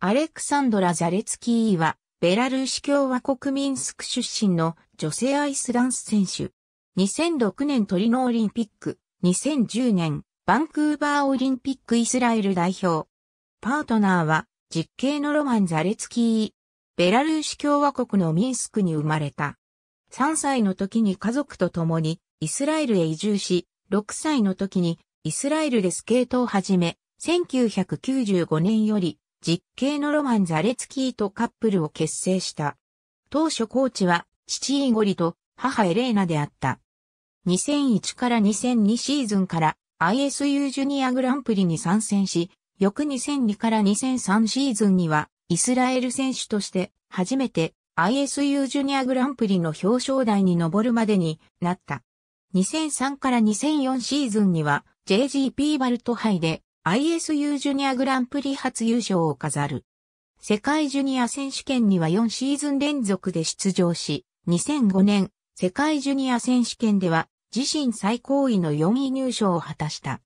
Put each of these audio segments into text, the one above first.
アレクサンドラ・ザレツキーは、ベラルーシ共和国ミンスク出身の女性アイスダンス選手。2006年トリノオリンピック、2010年バンクーバーオリンピックイスラエル代表。パートナーは、実刑のロマン・ザレツキー。ベラルーシ共和国のミンスクに生まれた。3歳の時に家族と共にイスラエルへ移住し、6歳の時にイスラエルでスケートを始め、1995年より実刑のロマン・ザレツキーとカップルを結成した。当初コーチは父イゴリと母エレーナであった。2001から2002シーズンから ISU ジュニアグランプリに参戦し、翌2002から2003シーズンにはイスラエル選手として初めて ISU ジュニアグランプリの表彰台に上るまでになった。2003から2004シーズンには JGP バルト杯で ISU ジュニアグランプリ初優勝を飾る。世界ジュニア選手権には4シーズン連続で出場し、2005年世界ジュニア選手権では自身最高位の4位入賞を果たした。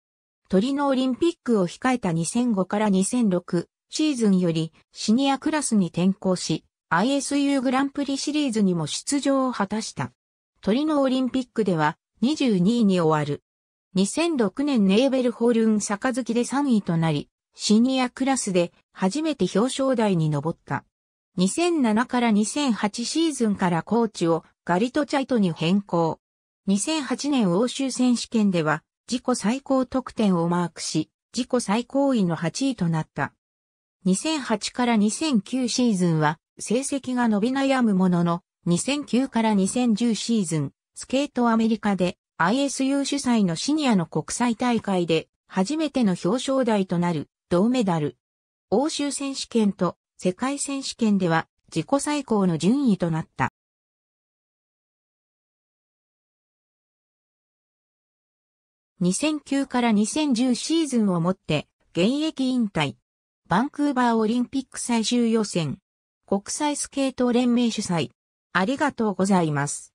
トリノオリンピックを控えた2005から2006シーズンよりシニアクラスに転向し、ISU グランプリシリーズにも出場を果たした。トリノオリンピックでは22位に終わる。2006年ネーベルホルン杯で3位となり、シニアクラスで初めて表彰台に上った。2007から2008シーズンからコーチをガリトチャイトに変更。2008年欧州選手権では自己最高得点をマークし、自己最高位の8位となった。2008から2009シーズンは成績が伸び悩むものの、2009から2010シーズン、スケートアメリカで ISU 主催のシニアの国際大会で初めての表彰台となる銅メダル。欧州選手権と世界選手権では自己最高の順位となった。2009から2010シーズンをもって現役引退。バンクーバーオリンピック最終予選。国際スケート連盟主催。ありがとうございます。